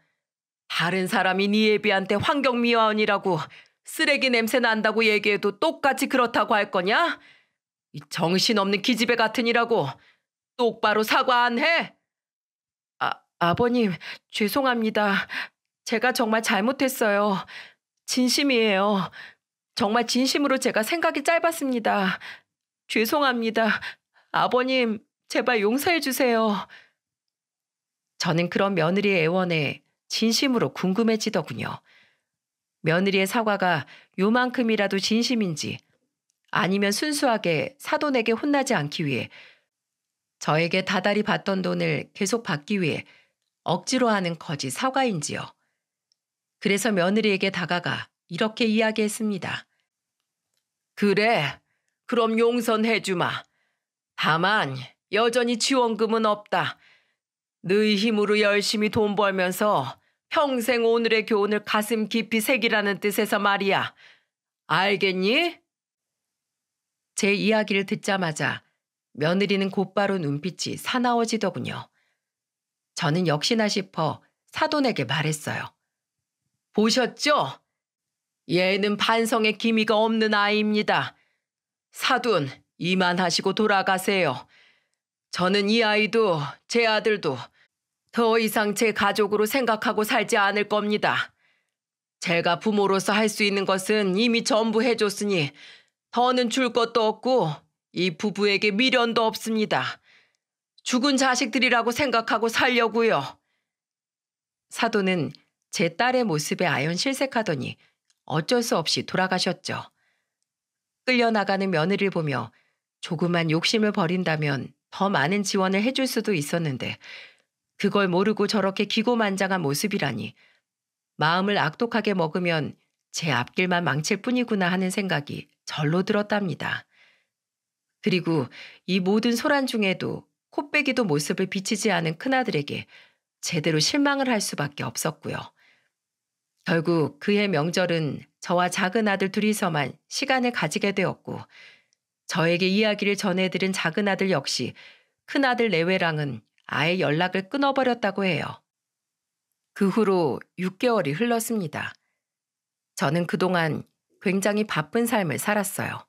다른 사람이 네예비한테 환경미화원이라고 쓰레기 냄새 난다고 얘기해도 똑같이 그렇다고 할 거냐? 이 정신없는 기집애 같으니라고 똑바로 사과 안 해? 아, 아버님 죄송합니다. 제가 정말 잘못했어요. 진심이에요. 정말 진심으로 제가 생각이 짧았습니다. 죄송합니다. 아버님 제발 용서해 주세요. 저는 그런 며느리의 애원에 진심으로 궁금해지더군요. 며느리의 사과가 요만큼이라도 진심인지 아니면 순수하게 사돈에게 혼나지 않기 위해 저에게 다달이 받던 돈을 계속 받기 위해 억지로 하는 거짓 사과인지요. 그래서 며느리에게 다가가 이렇게 이야기했습니다. 그래, 그럼 용선해주마. 다만 여전히 지원금은 없다. 너희 힘으로 열심히 돈 벌면서 평생 오늘의 교훈을 가슴 깊이 새기라는 뜻에서 말이야. 알겠니? 제 이야기를 듣자마자 며느리는 곧바로 눈빛이 사나워지더군요. 저는 역시나 싶어 사돈에게 말했어요. 보셨죠? 얘는 반성의 기미가 없는 아이입니다. 사돈, 이만하시고 돌아가세요. 저는 이 아이도 제 아들도 더 이상 제 가족으로 생각하고 살지 않을 겁니다. 제가 부모로서 할 수 있는 것은 이미 전부 해줬으니 더는 줄 것도 없고 이 부부에게 미련도 없습니다. 죽은 자식들이라고 생각하고 살려고요. 사도는 제 딸의 모습에 아연 실색하더니 어쩔 수 없이 돌아가셨죠. 끌려나가는 며느리를 보며 조그만 욕심을 버린다면 더 많은 지원을 해줄 수도 있었는데 그걸 모르고 저렇게 기고만장한 모습이라니. 마음을 악독하게 먹으면 제 앞길만 망칠 뿐이구나 하는 생각이 절로 들었답니다. 그리고 이 모든 소란 중에도 코빼기도 모습을 비치지 않은 큰아들에게 제대로 실망을 할 수밖에 없었고요. 결국 그해 명절은 저와 작은 아들 둘이서만 시간을 가지게 되었고 저에게 이야기를 전해들은 작은 아들 역시 큰아들 내외랑은 아예 연락을 끊어버렸다고 해요. 그 후로 6개월이 흘렀습니다. 저는 그동안 굉장히 바쁜 삶을 살았어요.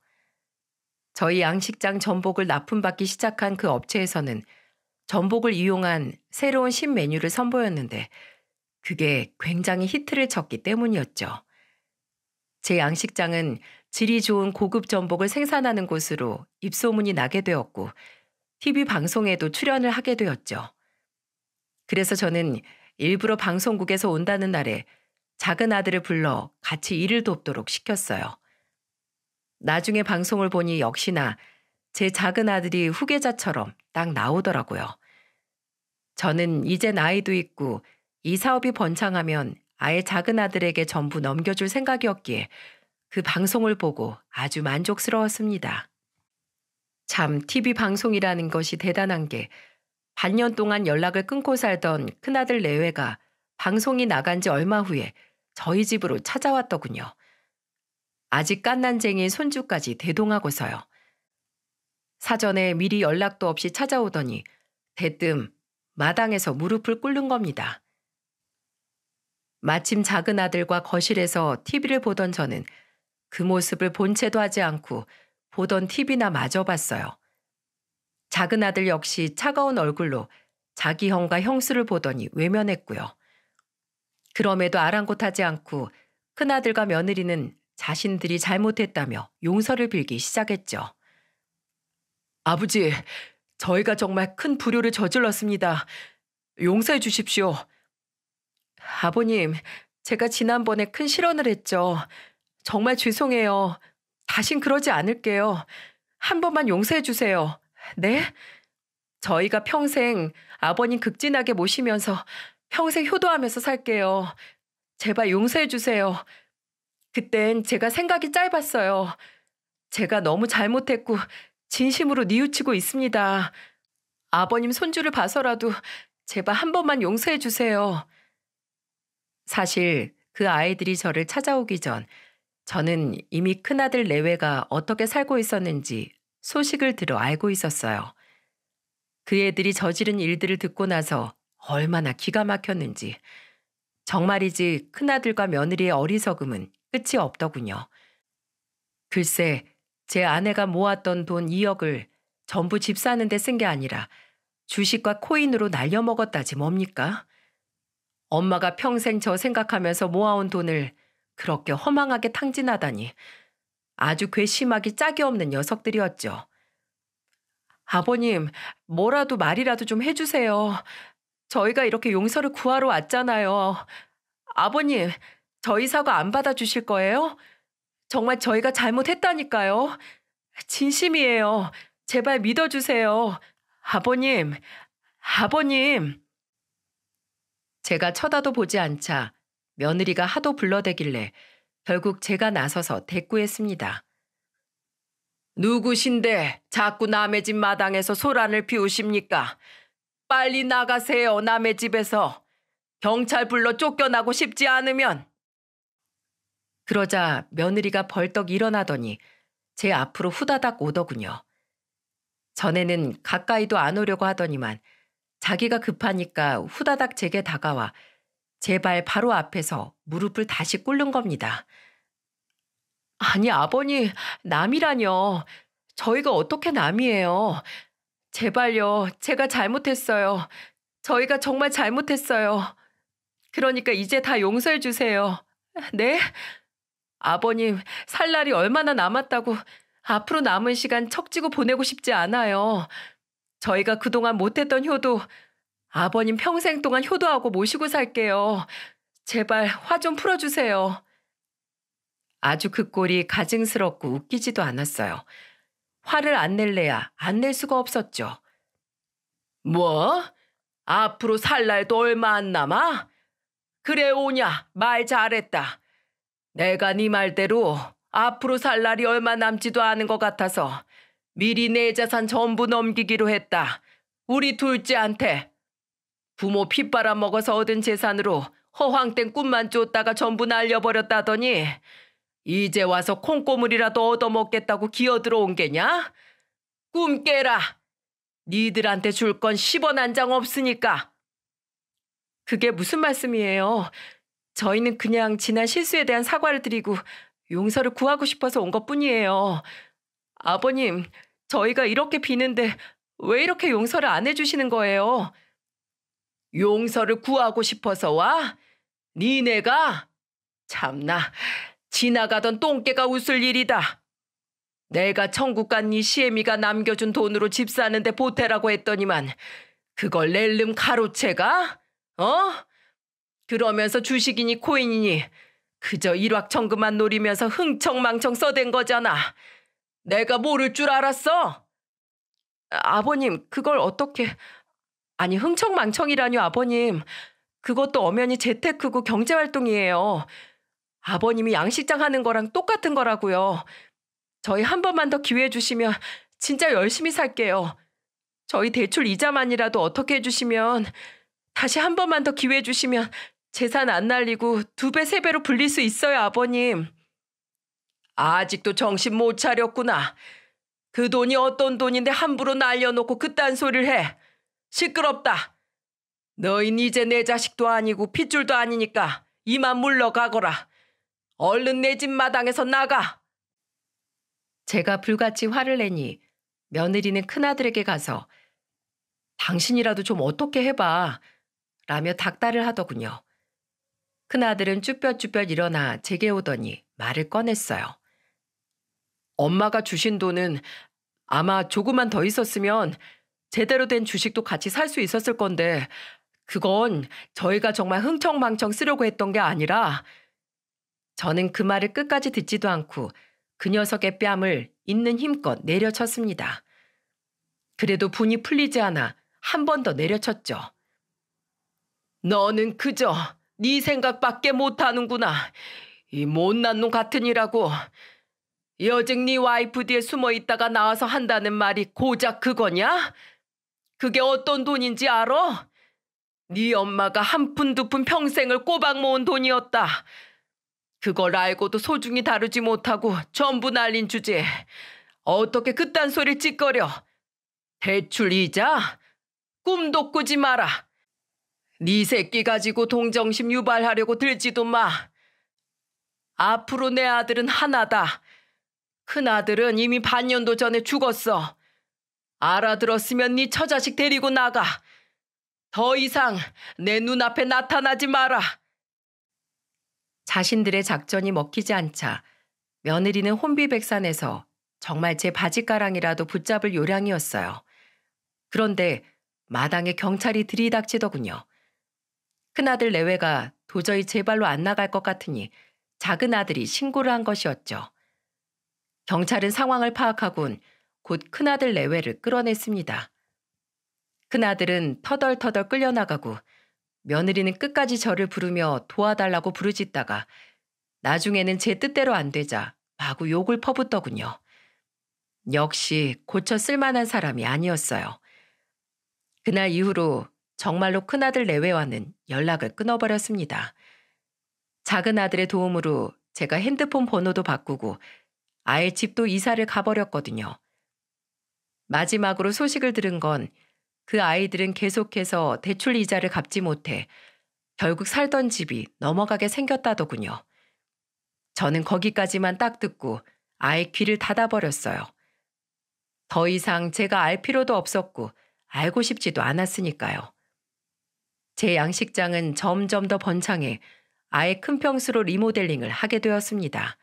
저희 양식장 전복을 납품받기 시작한 그 업체에서는 전복을 이용한 새로운 신메뉴를 선보였는데 그게 굉장히 히트를 쳤기 때문이었죠. 제 양식장은 질이 좋은 고급 전복을 생산하는 곳으로 입소문이 나게 되었고 TV 방송에도 출연을 하게 되었죠. 그래서 저는 일부러 방송국에서 온다는 날에 작은 아들을 불러 같이 일을 돕도록 시켰어요. 나중에 방송을 보니 역시나 제 작은 아들이 후계자처럼 딱 나오더라고요. 저는 이제 나이도 있고 이 사업이 번창하면 아예 작은 아들에게 전부 넘겨줄 생각이었기에 그 방송을 보고 아주 만족스러웠습니다. 참 TV 방송이라는 것이 대단한 게 반년 동안 연락을 끊고 살던 큰아들 내외가 방송이 나간 지 얼마 후에 저희 집으로 찾아왔더군요. 아직 깐난쟁이 손주까지 대동하고서요. 사전에 미리 연락도 없이 찾아오더니 대뜸 마당에서 무릎을 꿇는 겁니다. 마침 작은 아들과 거실에서 TV를 보던 저는 그 모습을 본채도 하지 않고 보던 TV나 마저 봤어요. 작은 아들 역시 차가운 얼굴로 자기 형과 형수를 보더니 외면했고요. 그럼에도 아랑곳하지 않고 큰아들과 며느리는 자신들이 잘못했다며 용서를 빌기 시작했죠. 아버지, 저희가 정말 큰 불효를 저질렀습니다. 용서해 주십시오. 아버님, 제가 지난번에 큰 실언을 했죠. 정말 죄송해요. 다신 그러지 않을게요. 한 번만 용서해 주세요. 네? 저희가 평생 아버님 극진하게 모시면서 평생 효도하면서 살게요. 제발 용서해 주세요. 그땐 제가 생각이 짧았어요. 제가 너무 잘못했고 진심으로 뉘우치고 있습니다. 아버님 손주를 봐서라도 제발 한 번만 용서해 주세요. 사실 그 아이들이 저를 찾아오기 전 저는 이미 큰아들 내외가 어떻게 살고 있었는지 소식을 들어 알고 있었어요. 그 애들이 저지른 일들을 듣고 나서 얼마나 기가 막혔는지. 정말이지 큰아들과 며느리의 어리석음은 끝이 없더군요. 글쎄, 제 아내가 모았던 돈 2억을 전부 집 사는데 쓴 게 아니라 주식과 코인으로 날려먹었다지 뭡니까? 엄마가 평생 저 생각하면서 모아온 돈을 그렇게 허망하게 탕진하다니 아주 괘씸하기 짝이 없는 녀석들이었죠. 아버님, 뭐라도 말이라도 좀 해주세요. 저희가 이렇게 용서를 구하러 왔잖아요. 아버님, 저희 사과 안 받아주실 거예요? 정말 저희가 잘못했다니까요. 진심이에요. 제발 믿어주세요. 아버님, 아버님. 제가 쳐다도 보지 않자 며느리가 하도 불러대길래 결국 제가 나서서 대꾸했습니다. 누구신데 자꾸 남의 집 마당에서 소란을 피우십니까? 빨리 나가세요, 남의 집에서. 경찰 불러 쫓겨나고 싶지 않으면. 그러자 며느리가 벌떡 일어나더니 제 앞으로 후다닥 오더군요. 전에는 가까이도 안 오려고 하더니만 자기가 급하니까 후다닥 제게 다가와 제발 바로 앞에서 무릎을 다시 꿇는 겁니다. 아니 아버님 남이라뇨. 저희가 어떻게 남이에요. 제발요. 제가 잘못했어요. 저희가 정말 잘못했어요. 그러니까 이제 다 용서해 주세요. 네? 아버님 살 날이 얼마나 남았다고 앞으로 남은 시간 척지고 보내고 싶지 않아요. 저희가 그동안 못했던 효도 아버님 평생 동안 효도하고 모시고 살게요. 제발 화 좀 풀어주세요. 아주 그 꼴이 가증스럽고 웃기지도 않았어요. 화를 안 낼래야 안 낼 수가 없었죠. 뭐? 앞으로 살 날도 얼마 안 남아? 그래 오냐 말 잘했다. 내가 네 말대로 앞으로 살 날이 얼마 남지도 않은 것 같아서 미리 내자산 전부 넘기기로 했다. 우리 둘째한테 부모 핏바람 먹어서 얻은 재산으로 허황된 꿈만 쫓다가 전부 날려버렸다더니 이제 와서 콩고물이라도 얻어먹겠다고 기어들어온 게냐? 꿈 깨라! 니들한테 줄 건 10원 한 장 없으니까! 그게 무슨 말씀이에요? 저희는 그냥 지난 실수에 대한 사과를 드리고 용서를 구하고 싶어서 온 것 뿐이에요. 아버님, 저희가 이렇게 비는데 왜 이렇게 용서를 안 해주시는 거예요? 용서를 구하고 싶어서와 니네가 참나 지나가던 똥개가 웃을 일이다. 내가 천국 간니 시애미가 남겨준 돈으로 집 사는데 보태라고 했더니만 그걸 낼름 가로채가? 어? 그러면서 주식이니 코인이니 그저 일확천금만 노리면서 흥청망청 써댄 거잖아. 내가 모를 줄 알았어. 아버님 그걸 어떻게... 아니 흥청망청이라뇨 아버님. 그것도 엄연히 재테크고 경제활동이에요. 아버님이 양식장 하는 거랑 똑같은 거라고요. 저희 한 번만 더 기회 주시면 진짜 열심히 살게요. 저희 대출 이자만이라도 어떻게 해주시면 다시 한 번만 더 기회 주시면 재산 안 날리고 두 배, 세 배로 불릴 수 있어요, 아버님. 아직도 정신 못 차렸구나. 그 돈이 어떤 돈인데 함부로 날려놓고 그딴 소리를 해. 시끄럽다. 너희는 이제 내 자식도 아니고 핏줄도 아니니까 이만 물러가거라. 얼른 내 집 마당에서 나가. 제가 불같이 화를 내니 며느리는 큰아들에게 가서 당신이라도 좀 어떻게 해봐 라며 닥달을 하더군요. 큰아들은 쭈뼛쭈뼛 일어나 제게 오더니 말을 꺼냈어요. 엄마가 주신 돈은 아마 조금만 더 있었으면 제대로 된 주식도 같이 살 수 있었을 건데 그건 저희가 정말 흥청망청 쓰려고 했던 게 아니라 저는 그 말을 끝까지 듣지도 않고 그 녀석의 뺨을 있는 힘껏 내려쳤습니다. 그래도 분이 풀리지 않아 한 번 더 내려쳤죠. 너는 그저 네 생각밖에 못하는구나. 이 못난 놈 같으니라고. 여직 네 와이프 뒤에 숨어 있다가 나와서 한다는 말이 고작 그거냐? 그게 어떤 돈인지 알아? 네 엄마가 한 푼 두 푼 평생을 꼬박 모은 돈이었다. 그걸 알고도 소중히 다루지 못하고 전부 날린 주제에 어떻게 그딴 소리 찌꺼려. 대출 이자? 꿈도 꾸지 마라. 네 새끼 가지고 동정심 유발하려고 들지도 마. 앞으로 내 아들은 하나다. 큰아들은 이미 반년도 전에 죽었어. 알아들었으면 네 처자식 데리고 나가. 더 이상 내 눈앞에 나타나지 마라. 자신들의 작전이 먹히지 않자 며느리는 혼비백산에서 정말 제 바지가랑이라도 붙잡을 요량이었어요. 그런데 마당에 경찰이 들이닥치더군요. 큰아들 내외가 도저히 제 발로 안 나갈 것 같으니 작은 아들이 신고를 한 것이었죠. 경찰은 상황을 파악하곤 곧 큰아들 레웨를 끌어냈습니다. 큰아들은 터덜터덜 끌려나가고 며느리는 끝까지 저를 부르며 도와달라고 부르짖다가 나중에는 제 뜻대로 안 되자 마구 욕을 퍼붓더군요. 역시 고쳐 쓸만한 사람이 아니었어요. 그날 이후로 정말로 큰아들 레웨와는 연락을 끊어버렸습니다. 작은 아들의 도움으로 제가 핸드폰 번호도 바꾸고 아예 집도 이사를 가버렸거든요. 마지막으로 소식을 들은 건 그 아이들은 계속해서 대출 이자를 갚지 못해 결국 살던 집이 넘어가게 생겼다더군요. 저는 거기까지만 딱 듣고 아예 귀를 닫아버렸어요. 더 이상 제가 알 필요도 없었고 알고 싶지도 않았으니까요. 제 양식장은 점점 더 번창해 아예 큰 평수로 리모델링을 하게 되었습니다.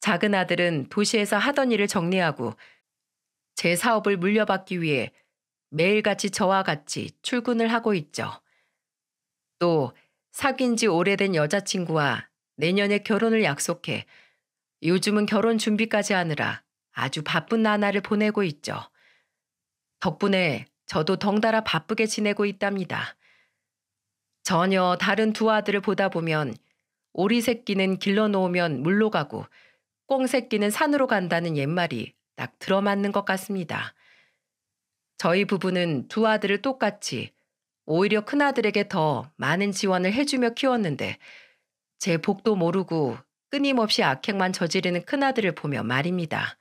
작은 아들은 도시에서 하던 일을 정리하고 제 사업을 물려받기 위해 매일같이 저와 같이 출근을 하고 있죠. 또 사귄 지 오래된 여자친구와 내년에 결혼을 약속해 요즘은 결혼 준비까지 하느라 아주 바쁜 나날을 보내고 있죠. 덕분에 저도 덩달아 바쁘게 지내고 있답니다. 전혀 다른 두 아들을 보다 보면 오리 새끼는 길러놓으면 물로 가고 꽁 새끼는 산으로 간다는 옛말이 딱 들어맞는 것 같습니다. 저희 부부는 두 아들을 똑같이 오히려 큰아들에게 더 많은 지원을 해주며 키웠는데 제 복도 모르고 끊임없이 악행만 저지르는 큰아들을 보며 말입니다.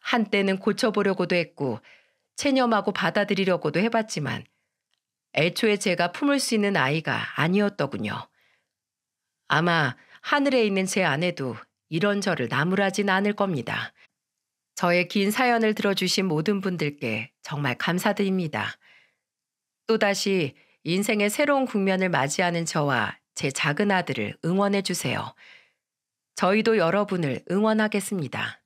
한때는 고쳐보려고도 했고 체념하고 받아들이려고도 해봤지만 애초에 제가 품을 수 있는 아이가 아니었더군요. 아마 하늘에 있는 제 아내도 이런 저를 나무라진 않을 겁니다. 저의 긴 사연을 들어주신 모든 분들께 정말 감사드립니다. 또다시 인생의 새로운 국면을 맞이하는 저와 제 작은 아들을 응원해주세요. 저희도 여러분을 응원하겠습니다.